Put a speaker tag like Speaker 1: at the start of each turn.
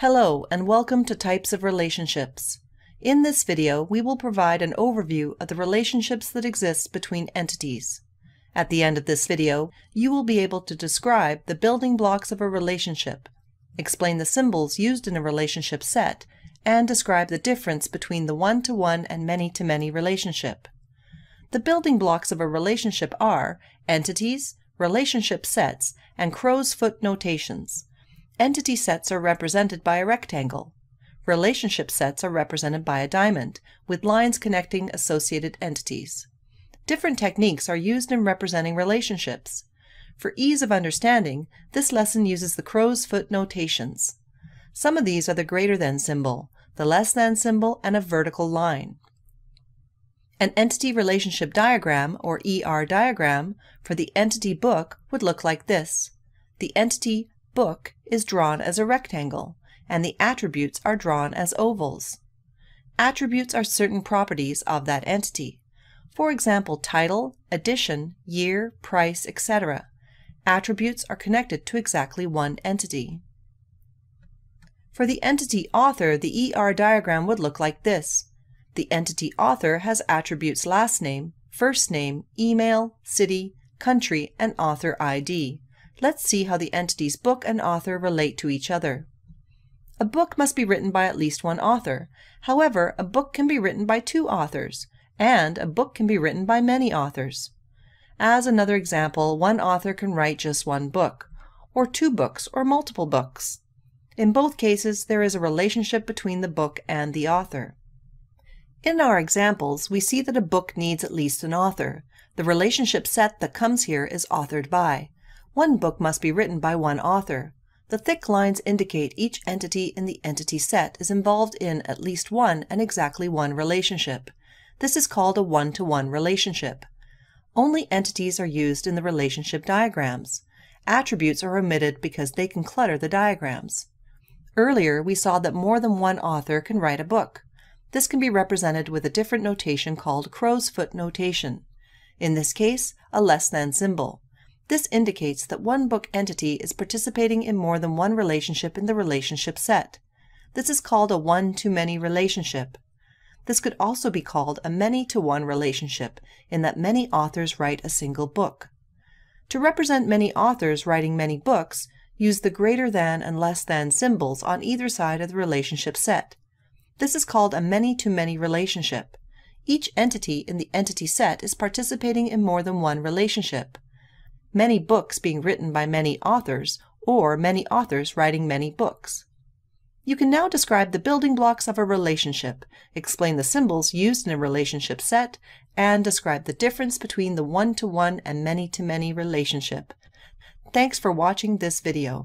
Speaker 1: Hello and welcome to Types of Relationships. In this video, we will provide an overview of the relationships that exist between entities. At the end of this video, you will be able to describe the building blocks of a relationship, explain the symbols used in a relationship set, and describe the difference between the one-to-one -one and many-to-many -many relationship. The building blocks of a relationship are entities, relationship sets, and crow's foot notations, Entity sets are represented by a rectangle. Relationship sets are represented by a diamond, with lines connecting associated entities. Different techniques are used in representing relationships. For ease of understanding, this lesson uses the crow's foot notations. Some of these are the greater than symbol, the less than symbol, and a vertical line. An entity relationship diagram, or ER diagram, for the entity book would look like this. The entity book is drawn as a rectangle, and the attributes are drawn as ovals. Attributes are certain properties of that entity. For example, title, edition, year, price, etc. Attributes are connected to exactly one entity. For the entity author, the ER diagram would look like this. The entity author has attributes last name, first name, email, city, country, and author ID let's see how the entities book and author relate to each other. A book must be written by at least one author. However, a book can be written by two authors, and a book can be written by many authors. As another example, one author can write just one book, or two books, or multiple books. In both cases, there is a relationship between the book and the author. In our examples, we see that a book needs at least an author. The relationship set that comes here is authored by. One book must be written by one author. The thick lines indicate each entity in the entity set is involved in at least one and exactly one relationship. This is called a one-to-one -one relationship. Only entities are used in the relationship diagrams. Attributes are omitted because they can clutter the diagrams. Earlier, we saw that more than one author can write a book. This can be represented with a different notation called crow's foot notation. In this case, a less than symbol. This indicates that one book entity is participating in more than one relationship in the relationship set. This is called a one-to-many relationship. This could also be called a many-to-one relationship, in that many authors write a single book. To represent many authors writing many books, use the greater than and less than symbols on either side of the relationship set. This is called a many-to-many relationship. Each entity in the entity set is participating in more than one relationship many books being written by many authors, or many authors writing many books. You can now describe the building blocks of a relationship, explain the symbols used in a relationship set, and describe the difference between the one-to-one -one and many-to-many -many relationship. Thanks for watching this video.